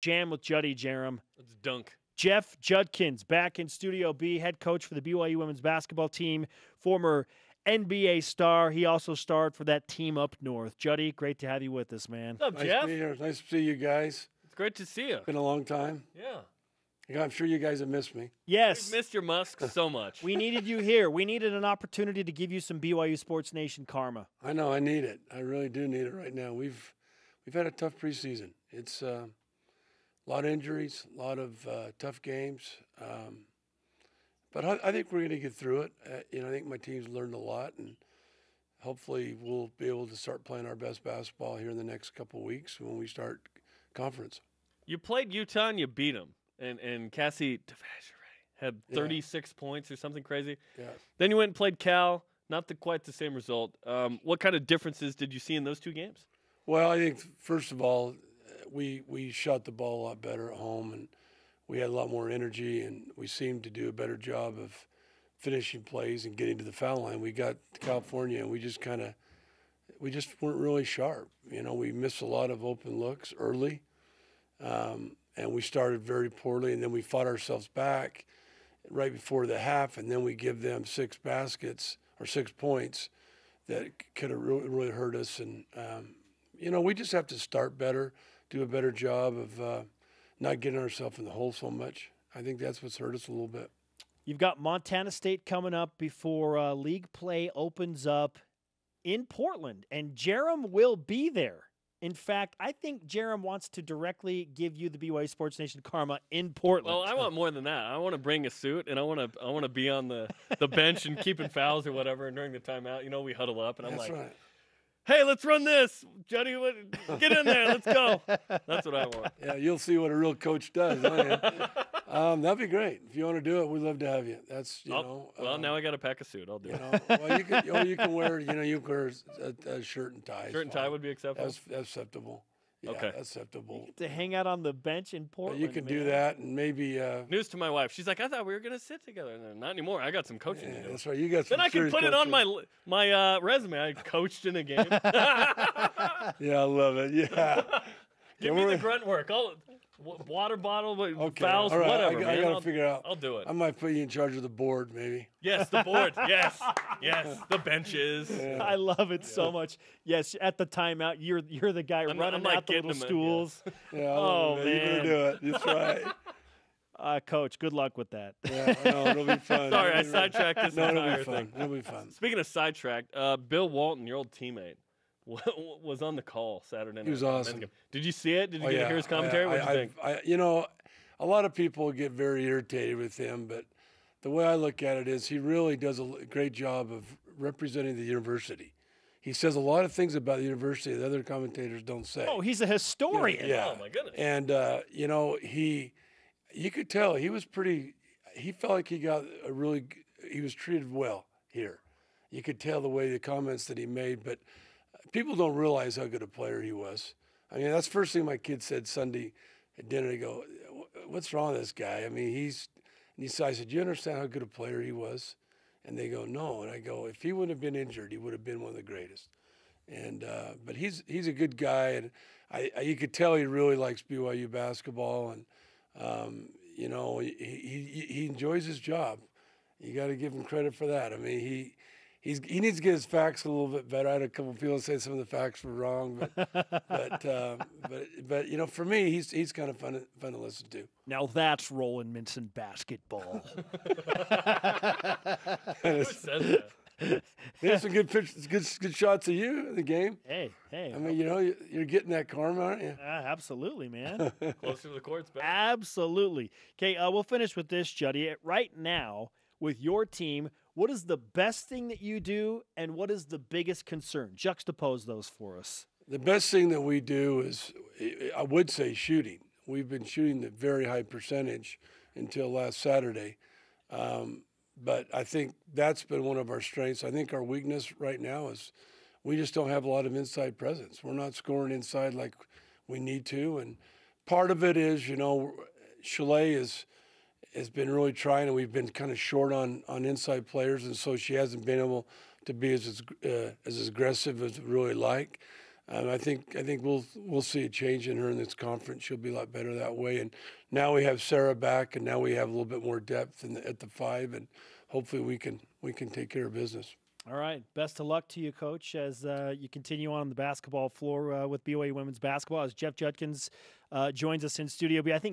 Jam with Juddy Jerem. Let's dunk. Jeff Judkins back in Studio B, head coach for the BYU women's basketball team, former NBA star. He also starred for that team up north. Juddy, great to have you with us, man. What's up, nice Jeff? To be here. Nice to see you guys. It's great to see you. Been a long time. Yeah. I'm sure you guys have missed me. Yes. We missed your Musk so much. we needed you here. We needed an opportunity to give you some BYU Sports Nation karma. I know. I need it. I really do need it right now. We've we've had a tough preseason. It's uh, a lot of injuries, a lot of uh, tough games. Um, but I, I, think we're going to get through it. Uh, you know, I think my team's learned a lot, and hopefully we'll be able to start playing our best basketball here in the next couple weeks when we start conference. You played Utah and you beat them, and and Cassie had 36 yeah. points or something crazy. Yeah. Then you went and played Cal. Not the, quite the same result. Um, what kind of differences did you see in those two games? Well, I think first of all, we we shot the ball a lot better at home, and we had a lot more energy, and we seemed to do a better job of finishing plays and getting to the foul line. We got to California, and we just kind of we just weren't really sharp. You know, we missed a lot of open looks early, um, and we started very poorly, and then we fought ourselves back right before the half, and then we give them six baskets or six points that could have really, really hurt us. And um, you know, we just have to start better do a better job of uh, not getting ourselves in the hole so much. I think that's what's hurt us a little bit. You've got Montana State coming up before uh, league play opens up in Portland, and Jerem will be there. In fact, I think Jerem wants to directly give you the BYU Sports Nation karma in Portland. Well, I want more than that. I want to bring a suit, and I want to I want to be on the, the bench and keeping fouls or whatever. And during the timeout, you know, we huddle up, and I'm That's like. Right hey, let's run this, Johnny. Get in there, let's go. That's what I want. Yeah, you'll see what a real coach does. um, that'd be great if you want to do it. We'd love to have you. That's you oh, know. Well, um, now I got to pack a suit. I'll do you it. Know, well, you can, you, know, oh, you can wear you know you can wear a, a shirt and tie. Shirt and tie would be acceptable. That's acceptable. Yeah, okay. acceptable. to hang out on the bench in Portland. You can man. do that, and maybe uh, news to my wife. She's like, "I thought we were gonna sit together." No, not anymore. I got some coaching yeah, to do. That's right. You got. Then I can put coaching. it on my my uh, resume. I coached in a game. yeah, I love it. Yeah. Give me the grunt work. I'll water bottle, okay. right. whatever. I, I gotta will figure out. I'll do it. I might put you in charge of the board, maybe. Yes, the board. yes, yes, the benches. Yeah. I love it yeah. so much. Yes, at the timeout, you're you're the guy I'm, running I'm like out the little stools. yeah, yeah oh man. you do it. That's right. Uh, coach, good luck with that. Yeah, no, it'll be fun. Sorry, I sidetracked this no, entire it'll be fun. Thing. It'll be fun. Speaking of sidetracked, uh, Bill Walton, your old teammate, was on the call Saturday night. He was awesome. Did you see it? Did you oh, get yeah. to hear his commentary? what you think? I, you know, a lot of people get very irritated with him, but the way I look at it is he really does a great job of representing the university. He says a lot of things about the university that other commentators don't say. Oh, he's a historian. yeah. Oh my goodness. And uh, you know he, you could tell he was pretty. He felt like he got a really. He was treated well here. You could tell the way the comments that he made, but people don't realize how good a player he was. I mean, that's the first thing my kid said Sunday at dinner. They go, "What's wrong with this guy?" I mean, he's. And he said, "I said, do you understand how good a player he was?" And they go, "No." And I go, "If he wouldn't have been injured, he would have been one of the greatest." And uh, but he's he's a good guy, and I, I, you could tell he really likes BYU basketball, and um, you know he, he he enjoys his job. You got to give him credit for that. I mean he he's he needs to get his facts a little bit better. I had a couple people say some of the facts were wrong, but but uh, but but you know, for me, he's he's kind of fun fun to listen to. Now that's rolling Minson basketball. There's some good pictures, good good shots of you in the game. Hey, hey. I mean, you know, you're getting that karma, aren't you? Uh, absolutely, man. Closer to the courts, better. Absolutely. Okay, uh, we'll finish with this, Juddy. Right now, with your team, what is the best thing that you do, and what is the biggest concern? Juxtapose those for us. The best thing that we do is, I would say, shooting. We've been shooting at very high percentage until last Saturday. Um, but I think that's been one of our strengths. I think our weakness right now is we just don't have a lot of inside presence. We're not scoring inside like we need to. And part of it is, you know, Chalet is has been really trying, and we've been kind of short on on inside players, and so she hasn't been able to be as uh, as aggressive as we really like. Um, I think I think we'll we'll see a change in her in this conference. She'll be a lot better that way. And now we have Sarah back, and now we have a little bit more depth the, at the five, and hopefully we can we can take care of business. All right. Best of luck to you, Coach, as uh, you continue on the basketball floor uh, with BYU women's basketball. As Jeff Judkins uh, joins us in Studio B, I think